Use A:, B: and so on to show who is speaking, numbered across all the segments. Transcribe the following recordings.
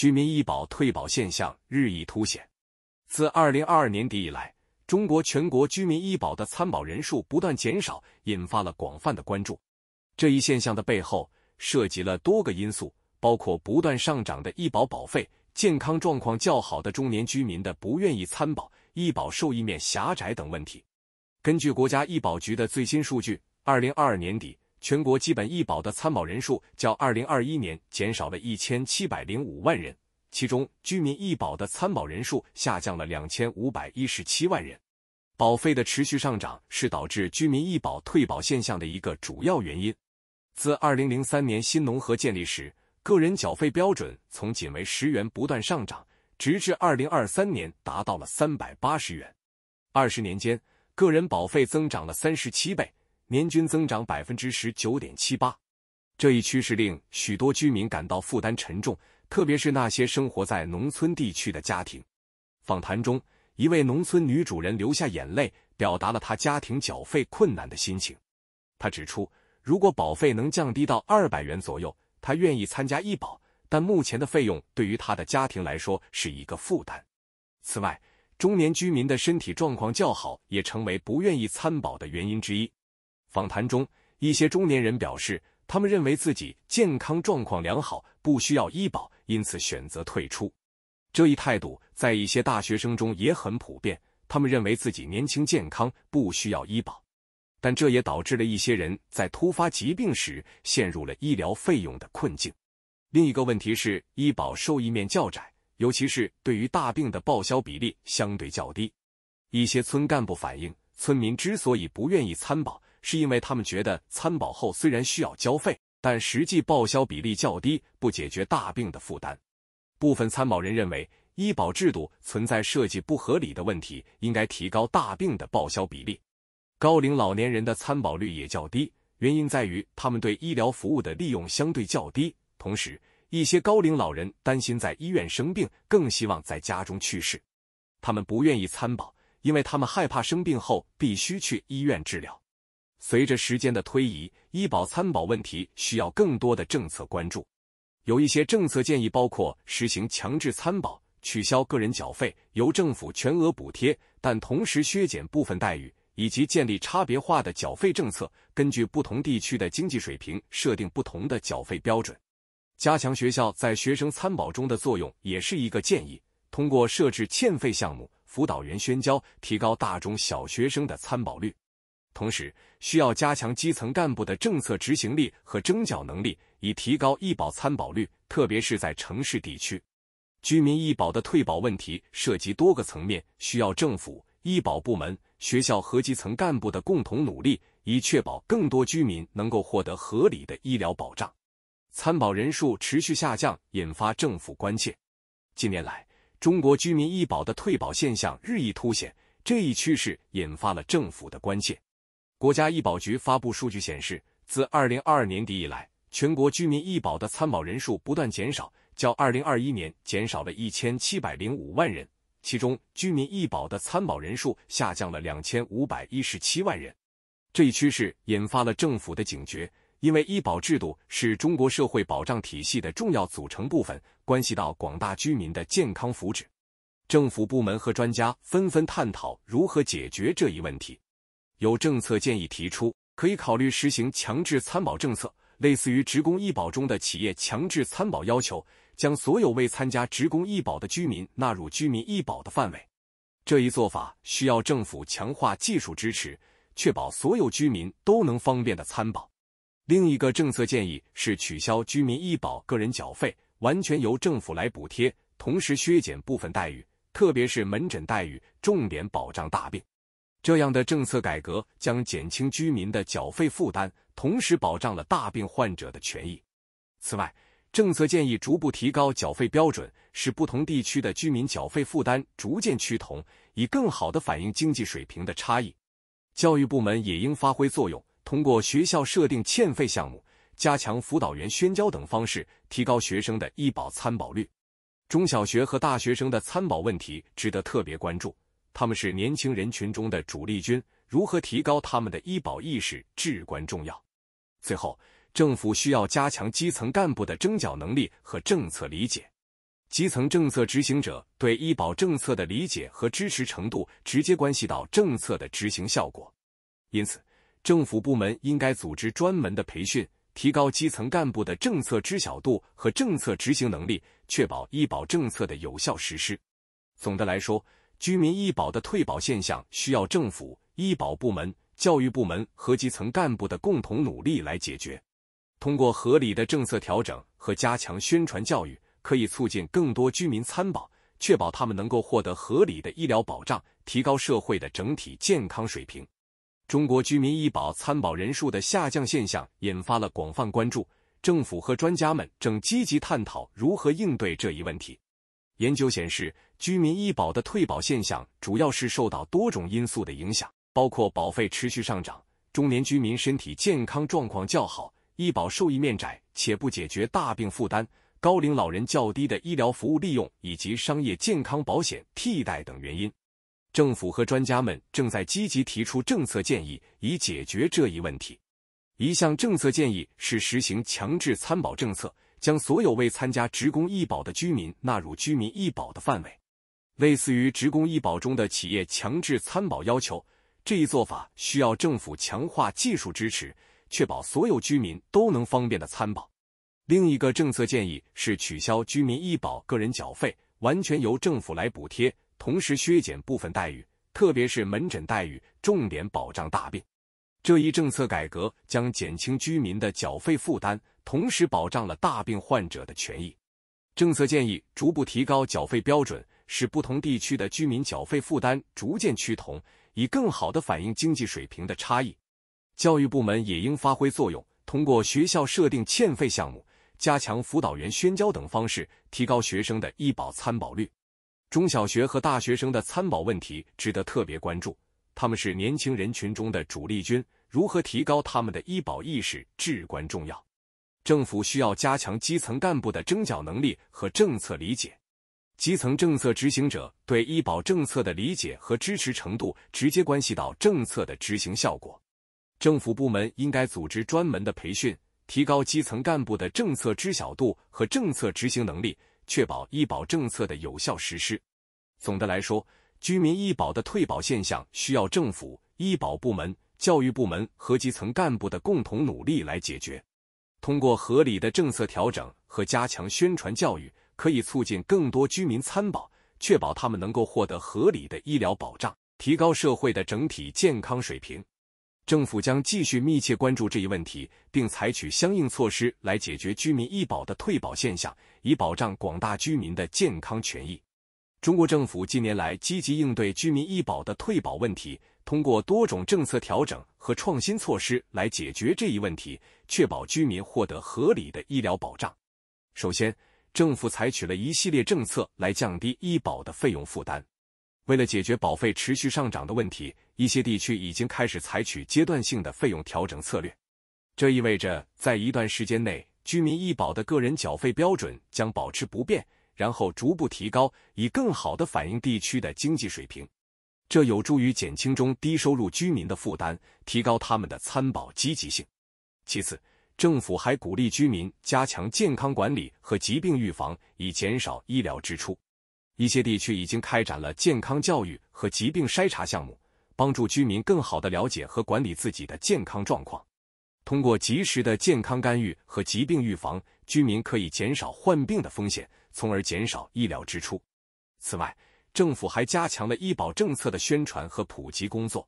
A: 居民医保退保现象日益凸显。自2022年底以来，中国全国居民医保的参保人数不断减少，引发了广泛的关注。这一现象的背后涉及了多个因素，包括不断上涨的医保保费、健康状况较好的中年居民的不愿意参保、医保受益面狭窄等问题。根据国家医保局的最新数据，2022年底。全国基本医保的参保人数较二零二一年减少了一千七百零五万人，其中居民医保的参保人数下降了两千五百一十七万人。保费的持续上涨是导致居民医保退保现象的一个主要原因。自二零零三年新农合建立时，个人缴费标准从仅为十元不断上涨，直至二零二三年达到了三百八十元。二十年间，个人保费增长了三十七倍。年均增长百分之十九点七八，这一趋势令许多居民感到负担沉重，特别是那些生活在农村地区的家庭。访谈中，一位农村女主人流下眼泪，表达了她家庭缴费困难的心情。她指出，如果保费能降低到二百元左右，她愿意参加医保，但目前的费用对于她的家庭来说是一个负担。此外，中年居民的身体状况较好，也成为不愿意参保的原因之一。访谈中，一些中年人表示，他们认为自己健康状况良好，不需要医保，因此选择退出。这一态度在一些大学生中也很普遍，他们认为自己年轻健康，不需要医保。但这也导致了一些人在突发疾病时陷入了医疗费用的困境。另一个问题是，医保受益面较窄，尤其是对于大病的报销比例相对较低。一些村干部反映，村民之所以不愿意参保。是因为他们觉得参保后虽然需要交费，但实际报销比例较低，不解决大病的负担。部分参保人认为，医保制度存在设计不合理的问题，应该提高大病的报销比例。高龄老年人的参保率也较低，原因在于他们对医疗服务的利用相对较低。同时，一些高龄老人担心在医院生病，更希望在家中去世。他们不愿意参保，因为他们害怕生病后必须去医院治疗。随着时间的推移，医保参保问题需要更多的政策关注。有一些政策建议包括实行强制参保、取消个人缴费，由政府全额补贴，但同时削减部分待遇，以及建立差别化的缴费政策，根据不同地区的经济水平设定不同的缴费标准。加强学校在学生参保中的作用也是一个建议，通过设置欠费项目、辅导员宣教，提高大中小学生的参保率。同时，需要加强基层干部的政策执行力和征缴能力，以提高医保参保率，特别是在城市地区。居民医保的退保问题涉及多个层面，需要政府、医保部门、学校和基层干部的共同努力，以确保更多居民能够获得合理的医疗保障。参保人数持续下降，引发政府关切。近年来，中国居民医保的退保现象日益凸显，这一趋势引发了政府的关切。国家医保局发布数据显示，自2022年底以来，全国居民医保的参保人数不断减少，较2021年减少了一千七百零五万人，其中居民医保的参保人数下降了两千五百一十七万人。这一趋势引发了政府的警觉，因为医保制度是中国社会保障体系的重要组成部分，关系到广大居民的健康福祉。政府部门和专家纷纷探讨如何解决这一问题。有政策建议提出，可以考虑实行强制参保政策，类似于职工医保中的企业强制参保要求，将所有未参加职工医保的居民纳入居民医保的范围。这一做法需要政府强化技术支持，确保所有居民都能方便的参保。另一个政策建议是取消居民医保个人缴费，完全由政府来补贴，同时削减部分待遇，特别是门诊待遇，重点保障大病。这样的政策改革将减轻居民的缴费负担，同时保障了大病患者的权益。此外，政策建议逐步提高缴费标准，使不同地区的居民缴费负担逐渐趋同，以更好地反映经济水平的差异。教育部门也应发挥作用，通过学校设定欠费项目、加强辅导员宣教等方式，提高学生的医保参保率。中小学和大学生的参保问题值得特别关注。他们是年轻人群中的主力军，如何提高他们的医保意识至关重要。最后，政府需要加强基层干部的征缴能力和政策理解。基层政策执行者对医保政策的理解和支持程度，直接关系到政策的执行效果。因此，政府部门应该组织专门的培训，提高基层干部的政策知晓度和政策执行能力，确保医保政策的有效实施。总的来说。居民医保的退保现象需要政府、医保部门、教育部门和基层干部的共同努力来解决。通过合理的政策调整和加强宣传教育，可以促进更多居民参保，确保他们能够获得合理的医疗保障，提高社会的整体健康水平。中国居民医保参保人数的下降现象引发了广泛关注，政府和专家们正积极探讨如何应对这一问题。研究显示，居民医保的退保现象主要是受到多种因素的影响，包括保费持续上涨、中年居民身体健康状况较好、医保受益面窄且不解决大病负担、高龄老人较低的医疗服务利用以及商业健康保险替代等原因。政府和专家们正在积极提出政策建议，以解决这一问题。一项政策建议是实行强制参保政策。将所有未参加职工医保的居民纳入居民医保的范围，类似于职工医保中的企业强制参保要求。这一做法需要政府强化技术支持，确保所有居民都能方便的参保。另一个政策建议是取消居民医保个人缴费，完全由政府来补贴，同时削减部分待遇，特别是门诊待遇，重点保障大病。这一政策改革将减轻居民的缴费负担。同时保障了大病患者的权益。政策建议逐步提高缴费标准，使不同地区的居民缴费负担逐渐趋同，以更好的反映经济水平的差异。教育部门也应发挥作用，通过学校设定欠费项目、加强辅导员宣教等方式，提高学生的医保参保率。中小学和大学生的参保问题值得特别关注，他们是年轻人群中的主力军，如何提高他们的医保意识至关重要。政府需要加强基层干部的征缴能力和政策理解。基层政策执行者对医保政策的理解和支持程度，直接关系到政策的执行效果。政府部门应该组织专门的培训，提高基层干部的政策知晓度和政策执行能力，确保医保政策的有效实施。总的来说，居民医保的退保现象需要政府、医保部门、教育部门和基层干部的共同努力来解决。通过合理的政策调整和加强宣传教育，可以促进更多居民参保，确保他们能够获得合理的医疗保障，提高社会的整体健康水平。政府将继续密切关注这一问题，并采取相应措施来解决居民医保的退保现象，以保障广大居民的健康权益。中国政府近年来积极应对居民医保的退保问题。通过多种政策调整和创新措施来解决这一问题，确保居民获得合理的医疗保障。首先，政府采取了一系列政策来降低医保的费用负担。为了解决保费持续上涨的问题，一些地区已经开始采取阶段性的费用调整策略。这意味着在一段时间内，居民医保的个人缴费标准将保持不变，然后逐步提高，以更好的反映地区的经济水平。这有助于减轻中低收入居民的负担，提高他们的参保积极性。其次，政府还鼓励居民加强健康管理和疾病预防，以减少医疗支出。一些地区已经开展了健康教育和疾病筛查项目，帮助居民更好的了解和管理自己的健康状况。通过及时的健康干预和疾病预防，居民可以减少患病的风险，从而减少医疗支出。此外，政府还加强了医保政策的宣传和普及工作，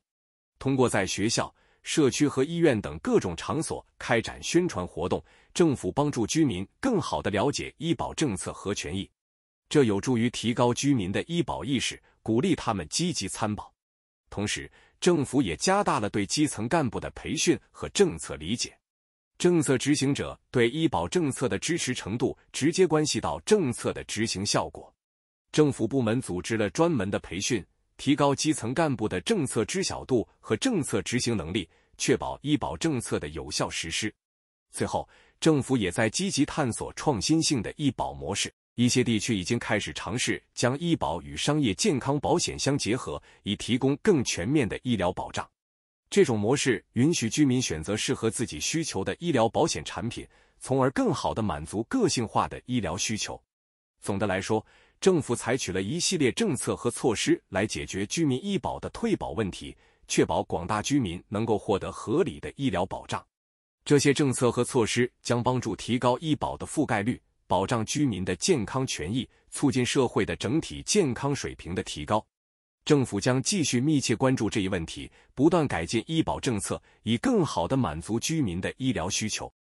A: 通过在学校、社区和医院等各种场所开展宣传活动，政府帮助居民更好的了解医保政策和权益。这有助于提高居民的医保意识，鼓励他们积极参保。同时，政府也加大了对基层干部的培训和政策理解。政策执行者对医保政策的支持程度，直接关系到政策的执行效果。政府部门组织了专门的培训，提高基层干部的政策知晓度和政策执行能力，确保医保政策的有效实施。最后，政府也在积极探索创新性的医保模式。一些地区已经开始尝试将医保与商业健康保险相结合，以提供更全面的医疗保障。这种模式允许居民选择适合自己需求的医疗保险产品，从而更好地满足个性化的医疗需求。总的来说，政府采取了一系列政策和措施来解决居民医保的退保问题，确保广大居民能够获得合理的医疗保障。这些政策和措施将帮助提高医保的覆盖率，保障居民的健康权益，促进社会的整体健康水平的提高。政府将继续密切关注这一问题，不断改进医保政策，以更好的满足居民的医疗需求。